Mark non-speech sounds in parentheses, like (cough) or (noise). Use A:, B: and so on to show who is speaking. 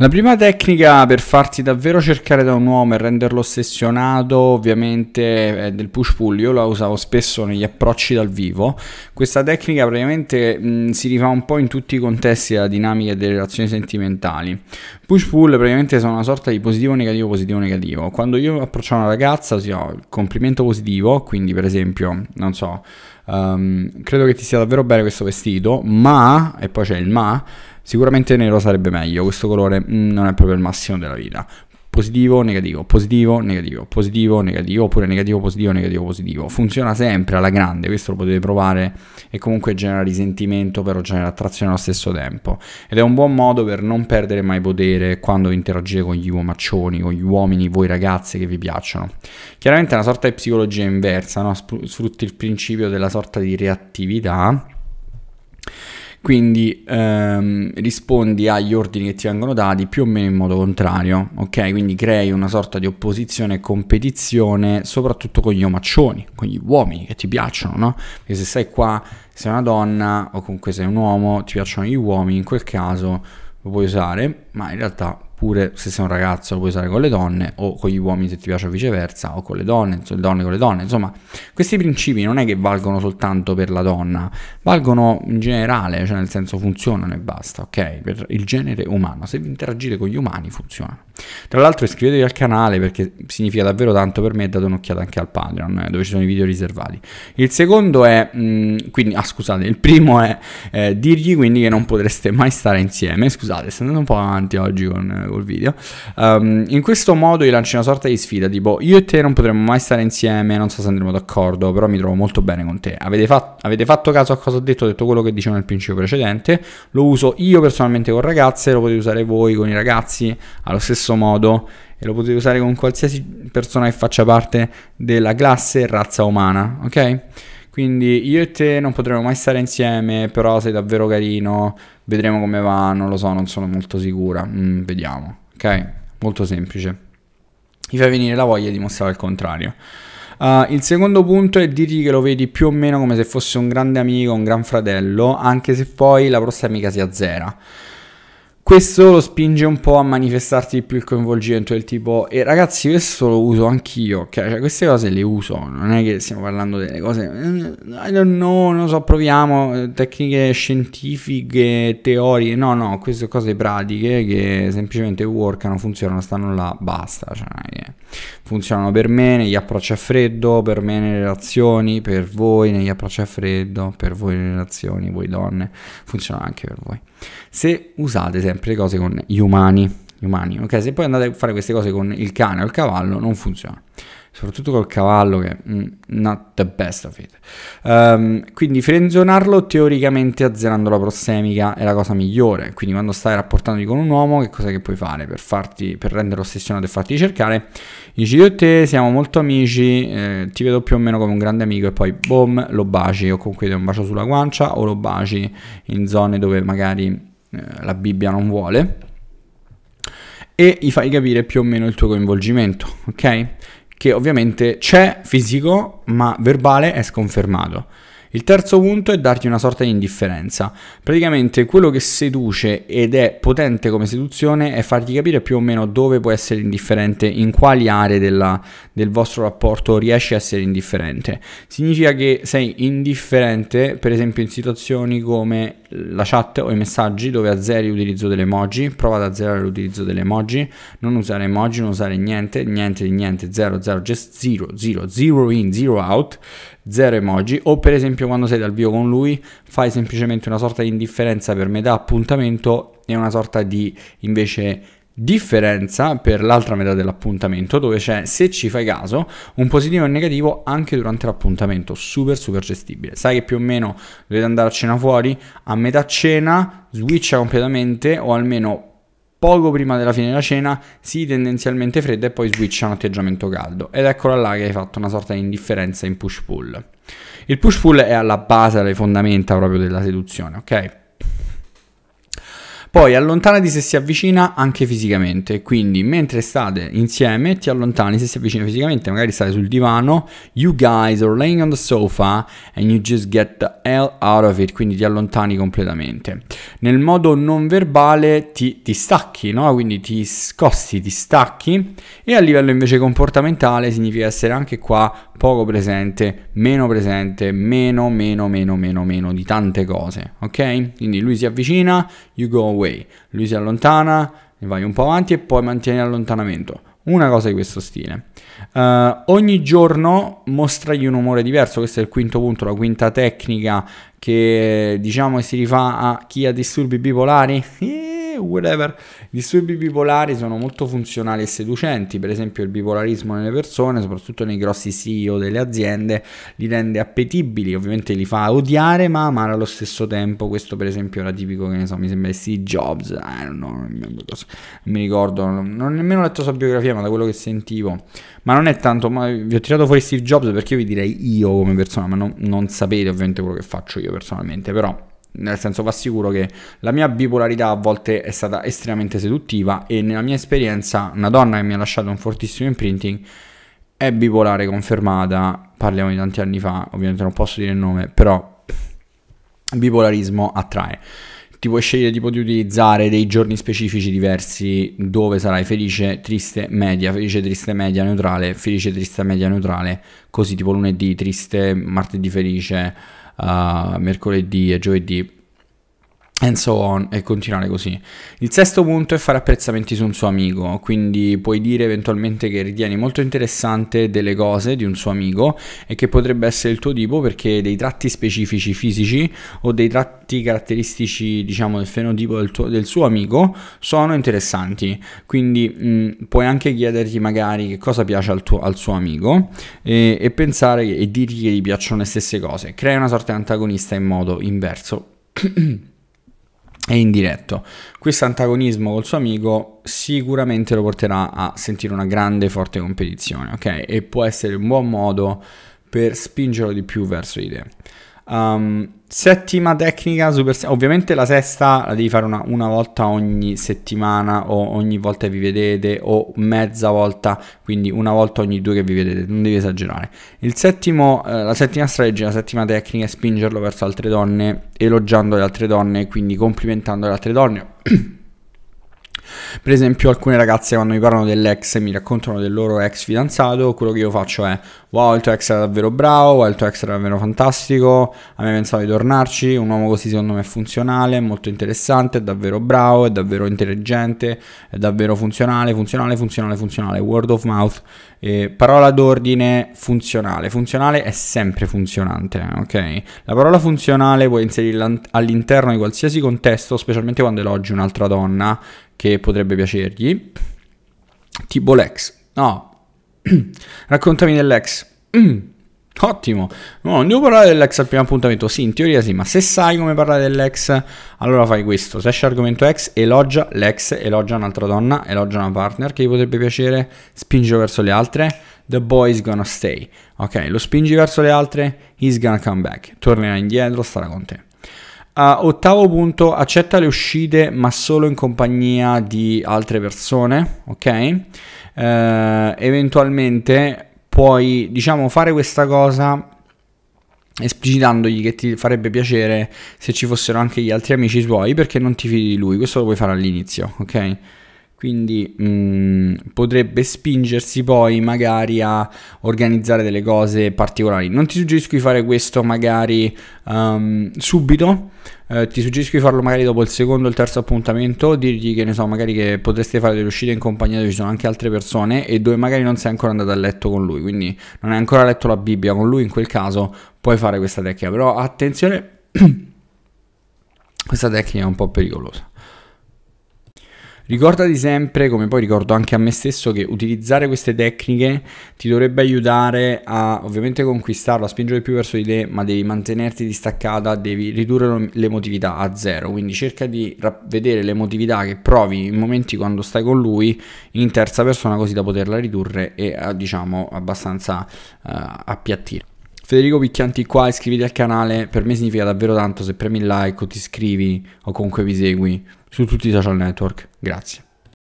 A: La prima tecnica per farti davvero cercare da un uomo e renderlo ossessionato ovviamente è del push pull, io la usavo spesso negli approcci dal vivo, questa tecnica praticamente mh, mm, si rifà un po' in tutti i contesti della dinamica delle relazioni sentimentali. Push pull praticamente sono una sorta di positivo negativo positivo negativo, quando io approccio una ragazza ho il complimento positivo, quindi per esempio, non so, um, credo che ti stia davvero bene questo vestito, ma, e poi c'è il ma, Sicuramente nero sarebbe meglio, questo colore mh, mm, non è proprio il massimo della vita. Positivo, negativo, positivo, negativo, positivo, negativo, oppure negativo, positivo, negativo, positivo. Funziona sempre alla grande, questo lo potete provare e comunque genera risentimento, però genera attrazione allo stesso tempo. Ed è un buon modo per non perdere mai potere quando interagite con gli uomaccioni, con gli uomini, voi ragazze che vi piacciono. Chiaramente è una sorta di psicologia inversa, no? sfrutti il principio della sorta di reattività quindi ehm, rispondi agli ordini che ti vengono dati più o meno in modo contrario, ok? Quindi crei una sorta di opposizione e competizione, soprattutto con gli omaccioni, con gli uomini che ti piacciono, no? Perché se sei qua, sei una donna o comunque sei un uomo, ti piacciono gli uomini, in quel caso lo puoi usare, ma in realtà oppure se sei un ragazzo lo puoi usare con le donne o con gli uomini se ti piace o viceversa o con le donne, insomma, donne con le donne, insomma questi principi non è che valgono soltanto per la donna, valgono in generale, cioè nel senso funzionano e basta, ok? Per il genere umano, se interagite con gli umani funzionano. Tra l'altro iscrivetevi al canale perché significa davvero tanto per me, date un'occhiata anche al Patreon eh, dove ci sono i video riservati. Il secondo è, mh, mm, quindi, ah scusate, il primo è eh, dirgli quindi che non potreste mai stare insieme, scusate, sto andando un po' avanti oggi con eh, col video. Um, in questo modo gli lanci una sorta di sfida, tipo io e te non potremmo mai stare insieme, non so se andremo d'accordo, però mi trovo molto bene con te. Avete, fat- avete fatto caso a cosa ho detto? Ho detto quello che dicevo nel principio precedente, lo uso io personalmente con ragazze, lo potete usare voi con i ragazzi allo stesso modo modo e lo potete usare con qualsiasi persona che faccia parte della classe razza umana, ok? Quindi io e te non potremo mai stare insieme, però sei davvero carino, vedremo come va, non lo so, non sono molto sicura, mm, vediamo, ok? Molto semplice. Ti fai venire la voglia di mostrare il contrario. Uh, il secondo punto è dirgli che lo vedi più o meno come se fosse un grande amico, un gran fratello, anche se poi la prossima amica si azzera questo lo spinge un po' a manifestarti di più il coinvolgimento del tipo e eh, ragazzi questo lo uso anch'io ok cioè queste cose le uso non è che stiamo parlando delle cose I don't non lo so proviamo tecniche scientifiche teorie no no queste cose pratiche che semplicemente workano funzionano stanno là basta cioè funzionano per me negli approcci a freddo, per me nelle relazioni, per voi negli approcci a freddo, per voi nelle relazioni, voi donne, funziona anche per voi. Se usate sempre le cose con gli umani, gli umani, ok? Se poi andate a fare queste cose con il cane o il cavallo non funziona soprattutto col cavallo che mm, not the best of it um, quindi frenzionarlo teoricamente azzerando la prossemica è la cosa migliore quindi quando stai rapportandoti con un uomo che cosa che puoi fare per, farti, per renderlo ossessionato e farti cercare dici io e te siamo molto amici eh, ti vedo più o meno come un grande amico e poi boom lo baci o comunque ti un bacio sulla guancia o lo baci in zone dove magari eh, la Bibbia non vuole e gli fai capire più o meno il tuo coinvolgimento, ok? che ovviamente c'è fisico, ma verbale è sconfermato. Il terzo punto è dargli una sorta di indifferenza. Praticamente quello che seduce ed è potente come seduzione è fargli capire più o meno dove può essere indifferente, in quali aree della, del vostro rapporto riesci a essere indifferente. Significa che sei indifferente, per esempio, in situazioni come la chat o i messaggi dove azzeri l'utilizzo delle emoji, prova ad azzerare l'utilizzo delle emoji, non usare emoji, non usare niente, niente di niente, 0, 0, just 0, 0, 0 in, 0 out, zero emoji o per esempio quando sei dal vivo con lui fai semplicemente una sorta di indifferenza per metà appuntamento e una sorta di invece differenza per l'altra metà dell'appuntamento dove c'è se ci fai caso un positivo e un negativo anche durante l'appuntamento super super gestibile sai che più o meno dovete andare a cena fuori a metà cena switcha completamente o almeno poco prima della fine della cena si tendenzialmente fredda e poi switcha a un atteggiamento caldo ed eccola là che hai fatto una sorta di indifferenza in push pull. Il push pull è alla base, alle fondamenta proprio della seduzione, ok? poi allontanati se si avvicina anche fisicamente, quindi mentre state insieme ti allontani se si avvicina fisicamente, magari stai sul divano, you guys are laying on the sofa and you just get the hell out of it, quindi ti allontani completamente. Nel modo non verbale ti, ti stacchi, no? quindi ti scossi, ti stacchi e a livello invece comportamentale significa essere anche qua poco presente, meno presente, meno, meno, meno, meno, meno di tante cose, ok? Quindi lui si avvicina, you go away away. Lui si allontana, ne vai un po' avanti e poi mantieni l'allontanamento. Una cosa di questo stile. Uh, ogni giorno mostragli un umore diverso, questo è il quinto punto, la quinta tecnica che diciamo si rifà a chi ha disturbi bipolari. (laughs) Eh, eh, whatever. I disturbi bipolari sono molto funzionali e seducenti, per esempio il bipolarismo nelle persone, soprattutto nei grossi CEO delle aziende, li rende appetibili, ovviamente li fa odiare ma amare allo stesso tempo. Questo per esempio era tipico, che ne so, mi sembra Steve Jobs, eh, no, non, mi ricordo, non ho nemmeno letto la sua biografia ma da quello che sentivo. Ma non è tanto, vi ho tirato fuori Steve Jobs perché io vi direi io come persona, ma non, non sapete ovviamente quello che faccio io personalmente, però nel senso, va sicuro che la mia bipolarità a volte è stata estremamente seduttiva e nella mia esperienza una donna che mi ha lasciato un fortissimo imprinting è bipolare confermata, parliamo di tanti anni fa, ovviamente non posso dire il nome, però bipolarismo attrae. Ti puoi scegliere tipo di utilizzare dei giorni specifici diversi dove sarai felice, triste, media, felice, triste, media, neutrale, felice, triste, media, neutrale, così tipo lunedì, triste, martedì felice, mercoledì e giovedì And so on e continuare così. Il sesto punto è fare apprezzamenti su un suo amico, quindi puoi dire eventualmente che ritieni molto interessante delle cose di un suo amico e che potrebbe essere il tuo tipo perché dei tratti specifici fisici o dei tratti caratteristici diciamo del fenotipo del, tuo, del suo amico sono interessanti, quindi mh, mm, puoi anche chiedergli magari che cosa piace al, tuo, al suo amico e, e pensare e dirgli che gli piacciono le stesse cose, crea una sorta di antagonista in modo inverso. (clears throat) e indiretto. Questo antagonismo col suo amico sicuramente lo porterà a sentire una grande forte competizione, ok? E può essere un buon modo per spingerlo di più verso di te. Um, settima tecnica, super, ovviamente la sesta la devi fare una, una, volta ogni settimana o ogni volta che vi vedete o mezza volta, quindi una volta ogni due che vi vedete, non devi esagerare. Settimo, eh, la settima strategia, la settima tecnica è spingerlo verso altre donne, elogiando le altre donne, quindi complimentando le altre donne. (clears throat) Per esempio, alcune ragazze quando mi parlano dell'ex e mi raccontano del loro ex fidanzato, quello che io faccio è: Wow, il tuo ex era davvero bravo, wow, il tuo ex era davvero fantastico. A me pensavo di tornarci. Un uomo così, secondo me, è funzionale, è molto interessante, è davvero bravo, è davvero intelligente, è davvero funzionale, funzionale, funzionale, funzionale. Word of mouth eh, parola d'ordine funzionale. Funzionale è sempre funzionante, ok? La parola funzionale puoi inserirla all'interno di qualsiasi contesto, specialmente quando elogi un'altra donna che potrebbe piacergli. Tipo l'ex. No. (clears throat) Raccontami dell'ex. (clears throat) Ottimo, no, andiamo a parlare dell'ex al primo appuntamento, sì, in teoria sì, ma se sai come parlare dell'ex, allora fai questo, se esce argomento ex, elogia l'ex, elogia un'altra donna, elogia una partner che gli potrebbe piacere, spingi verso le altre, the boy is gonna stay, ok, lo spingi verso le altre, he's gonna come back, tornerà indietro, starà con te. Uh, ottavo punto, accetta le uscite ma solo in compagnia di altre persone, ok? Uh, eventualmente puoi, diciamo, fare questa cosa esplicitandogli che ti farebbe piacere se ci fossero anche gli altri amici suoi perché non ti fidi di lui, questo lo puoi fare all'inizio, ok? quindi mh, mm, potrebbe spingersi poi magari a organizzare delle cose particolari. Non ti suggerisco di fare questo magari um, subito, eh, ti suggerisco di farlo magari dopo il secondo o il terzo appuntamento, dirgli che ne so, magari che potresti fare delle uscite in compagnia dove ci sono anche altre persone e dove magari non sei ancora andato a letto con lui, quindi non hai ancora letto la Bibbia con lui, in quel caso puoi fare questa tecnica, però attenzione, (clears throat) questa tecnica è un po' pericolosa. Ricordati sempre, come poi ricordo anche a me stesso, che utilizzare queste tecniche ti dovrebbe aiutare a ovviamente conquistarlo, a spingere più verso di te, ma devi mantenerti distaccata, devi ridurre l'emotività a zero. Quindi cerca di vedere l'emotività che provi in momenti quando stai con lui in terza persona, così da poterla ridurre e eh, diciamo abbastanza uh, appiattire. Federico Picchianti qua, iscriviti al canale, per me significa davvero tanto se premi il like o ti iscrivi o comunque mi segui su tutti i social network. Grazie.